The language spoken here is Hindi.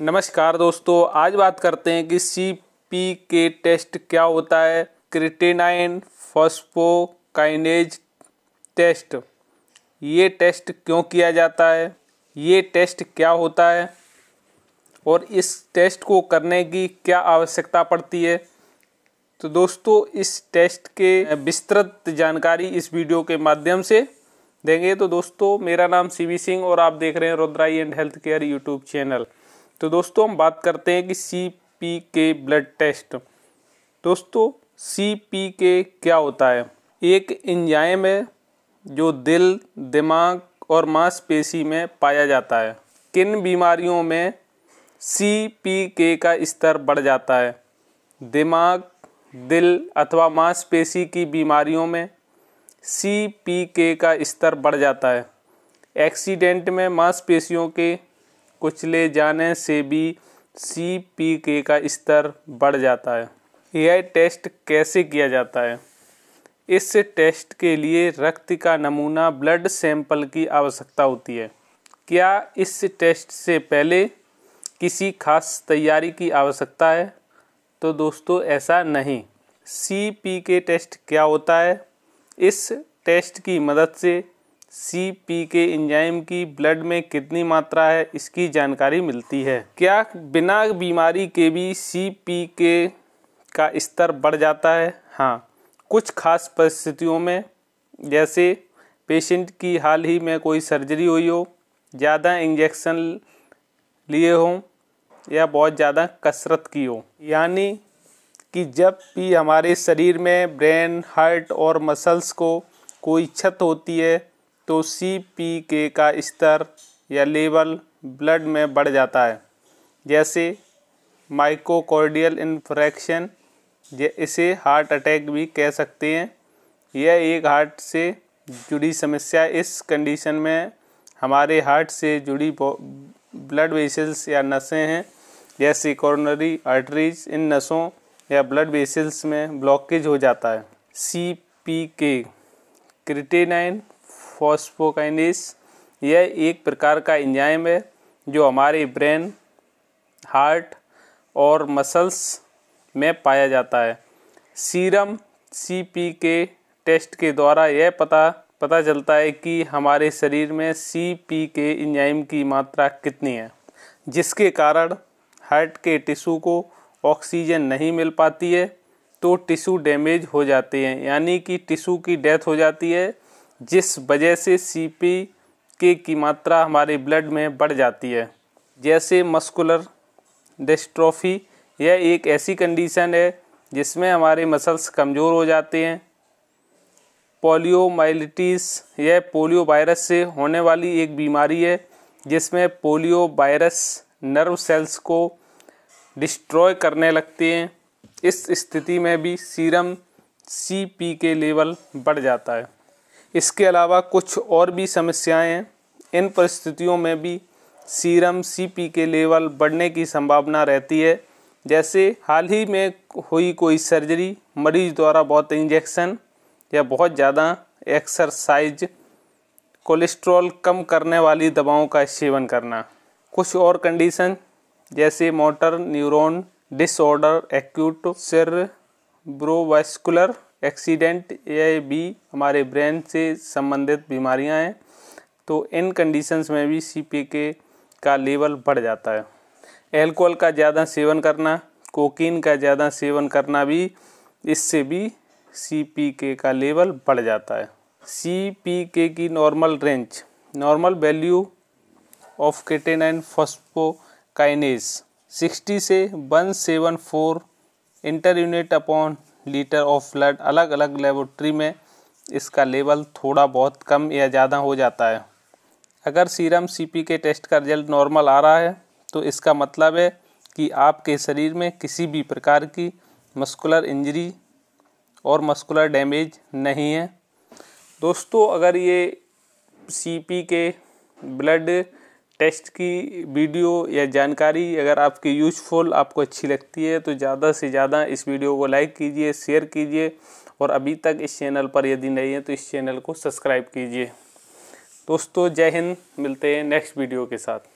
नमस्कार दोस्तों आज बात करते हैं कि सी पी के टेस्ट क्या होता है क्रिटेनाइन फॉस्फोकाइनेज टेस्ट ये टेस्ट क्यों किया जाता है ये टेस्ट क्या होता है और इस टेस्ट को करने की क्या आवश्यकता पड़ती है तो दोस्तों इस टेस्ट के विस्तृत जानकारी इस वीडियो के माध्यम से देंगे तो दोस्तों मेरा नाम सी सिंह और आप देख रहे हैं Rudrai and health care YouTube channel तो दोस्तों हम बात करते हैं कि सी पी के ब्लड टेस्ट दोस्तों सी पी के क्या होता है एक इंजाइम है जो दिल दिमाग और मांसपेशी में पाया जाता है किन बीमारियों में सी पी के का स्तर बढ़ जाता है दिमाग दिल अथवा मांसपेशी की बीमारियों में सी पी के का स्तर बढ़ जाता है एक्सीडेंट में मांसपेशियों के कुचले जाने से भी सी पी के का स्तर बढ़ जाता है यह टेस्ट कैसे किया जाता है इस टेस्ट के लिए रक्त का नमूना ब्लड सैंपल की आवश्यकता होती है क्या इस टेस्ट से पहले किसी खास तैयारी की आवश्यकता है तो दोस्तों ऐसा नहीं सी पी के टेस्ट क्या होता है इस टेस्ट की मदद से सी पी के इंजाइम की ब्लड में कितनी मात्रा है इसकी जानकारी मिलती है क्या बिना बीमारी के भी सी पी के का स्तर बढ़ जाता है हाँ कुछ खास परिस्थितियों में जैसे पेशेंट की हाल ही में कोई सर्जरी हुई हो ज़्यादा इंजेक्शन लिए हों या बहुत ज़्यादा कसरत की हो यानी कि जब भी हमारे शरीर में ब्रेन हार्ट और मसल्स को कोई क्षत होती है तो सी पी के का स्तर या लेवल ब्लड में बढ़ जाता है जैसे माइकोकॉर्डियल इन्फ्रैक्शन इसे हार्ट अटैक भी कह सकते हैं यह एक हार्ट से जुड़ी समस्या इस कंडीशन में हमारे हार्ट से जुड़ी ब्लड वेसल्स या नसें हैं जैसे कॉर्नरी आर्टरीज इन नसों या ब्लड वेसल्स में ब्लॉकेज हो जाता है सी पी के क्रिटेनाइन फॉस्फोकाइनिस यह एक प्रकार का इंजाइम है जो हमारे ब्रेन हार्ट और मसल्स में पाया जाता है सीरम सी पी के टेस्ट के द्वारा यह पता पता चलता है कि हमारे शरीर में सी पी के इंजाइम की मात्रा कितनी है जिसके कारण हार्ट के टिशू को ऑक्सीजन नहीं मिल पाती है तो टिशू डैमेज हो जाते हैं यानी कि टिशू की डेथ हो जाती है जिस वजह से सी पी के की मात्रा हमारे ब्लड में बढ़ जाती है जैसे मस्कुलर डिस्ट्रॉफी यह एक ऐसी कंडीशन है जिसमें हमारे मसल्स कमज़ोर हो जाते हैं पोलियोमाइलिटिस यह पोलियो वायरस से होने वाली एक बीमारी है जिसमें पोलियो वायरस नर्व सेल्स को डिस्ट्रॉय करने लगते हैं इस स्थिति में भी सीरम सी पी के लेवल बढ़ जाता है इसके अलावा कुछ और भी समस्याएं हैं इन परिस्थितियों में भी सीरम सीपी के लेवल बढ़ने की संभावना रहती है जैसे हाल ही में हुई कोई सर्जरी मरीज द्वारा बहुत इंजेक्शन या बहुत ज़्यादा एक्सरसाइज कोलेस्ट्रॉल कम करने वाली दवाओं का सेवन करना कुछ और कंडीशन जैसे motor neuron disorder acute cerebrovascular accident या बी हमारे ब्रेन से संबंधित बीमारियां हैं तो इन कंडीशंस में भी सी के का लेवल बढ़ जाता है एल्कोहल का ज़्यादा सेवन करना कोकीन का ज़्यादा सेवन करना भी इससे भी सी के का लेवल बढ़ जाता है सी के की normal range normal value of creatine phosphokinase 60 से 174 inter unit upon litre of blood अलग अलग लेबोरेटरी में इसका लेवल थोड़ा बहुत कम या ज़्यादा हो जाता है अगर सीरम सीपी के टेस्ट का रिजल्ट नॉर्मल आ रहा है तो इसका मतलब है कि आपके शरीर में किसी भी प्रकार की मस्कुलर इंजरी और मस्कुलर डैमेज नहीं है दोस्तों अगर ये सीपी के ब्लड टेस्ट की वीडियो या जानकारी अगर आपकी यूजफुल आपको अच्छी लगती है तो ज़्यादा से ज़्यादा इस वीडियो को लाइक कीजिए शेयर कीजिए और अभी तक इस चैनल पर यदि नहीं है तो इस चैनल को सब्सक्राइब कीजिए दोस्तों जय हिंद मिलते हैं नेक्स्ट वीडियो के साथ